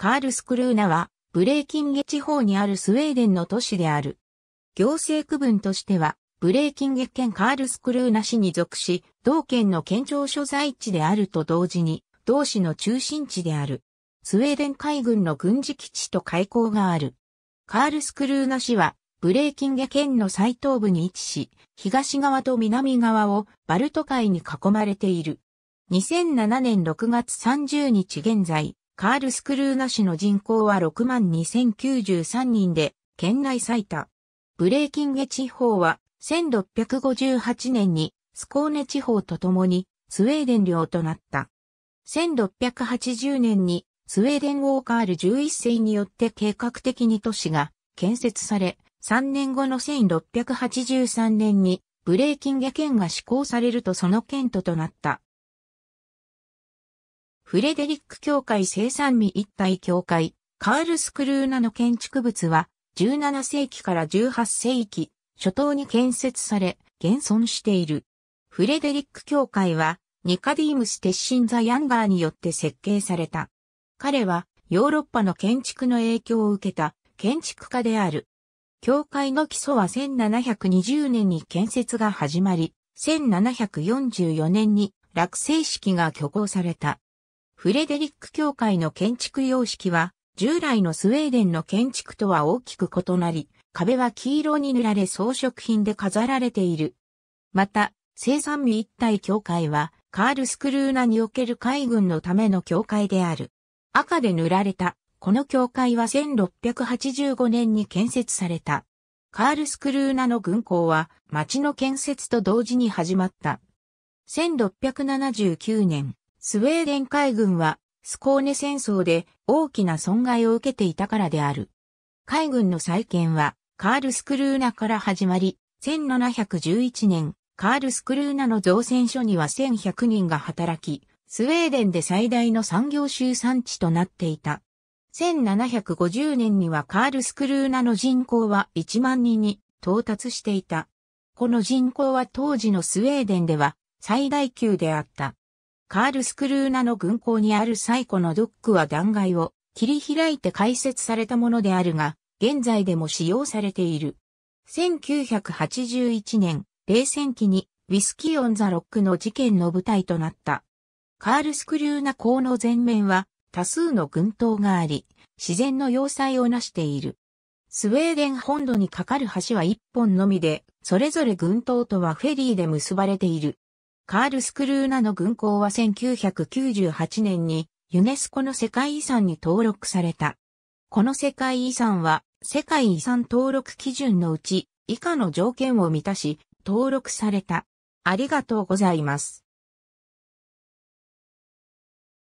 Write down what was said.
カールスクルーナは、ブレーキンゲ地方にあるスウェーデンの都市である。行政区分としては、ブレーキンゲ県カールスクルーナ市に属し、同県の県庁所在地であると同時に、同市の中心地である。スウェーデン海軍の軍事基地と海港がある。カールスクルーナ市は、ブレーキンゲ県の最東部に位置し、東側と南側をバルト海に囲まれている。2007年6月30日現在、カールスクルーナ市の人口は62,093人で、県内最多。ブレーキンゲ地方は、1658年にスコーネ地方とともにスウェーデン領となった。1680年にスウェーデン王カール11世によって計画的に都市が建設され、3年後の1683年にブレーキンゲ県が施行されるとその県ととなった。フレデリック教会生産未一体教会、カールスクルーナの建築物は、17世紀から18世紀、初頭に建設され、現存している。フレデリック教会は、ニカディームス・鉄心ザ・ヤンガーによって設計された。彼は、ヨーロッパの建築の影響を受けた建築家である。教会の基礎は1720年に建設が始まり、1744年に落成式が挙行された。フレデリック教会の建築様式は、従来のスウェーデンの建築とは大きく異なり、壁は黄色に塗られ装飾品で飾られている。また、生産日一体教会は、カールスクルーナにおける海軍のための教会である。赤で塗られた、この教会は1685年に建設された。カールスクルーナの軍港は町の建設と同時に始まった。1679年、スウェーデン海軍はスコーネ戦争で大きな損害を受けていたからである。海軍の再建はカールスクルーナから始まり、1711年、カールスクルーナの造船所には1100人が働き、スウェーデンで最大の産業集産地となっていた。1750年にはカールスクルーナの人口は1万人に到達していた。この人口は当時のスウェーデンでは最大級であった。カールスクルーナの軍港にある最古のドックは断崖を切り開いて開設されたものであるが、現在でも使用されている。1981年、冷戦期にウィスキー・オン・ザ・ロックの事件の舞台となった。カールスクリューナ港の前面は多数の群島があり、自然の要塞を成している。スウェーデン本土に架かる橋は一本のみで、それぞれ群島とはフェリーで結ばれている。カールスクルーナの軍港は1998年にユネスコの世界遺産に登録された。この世界遺産は世界遺産登録基準のうち以下の条件を満たし登録された。ありがとうございます。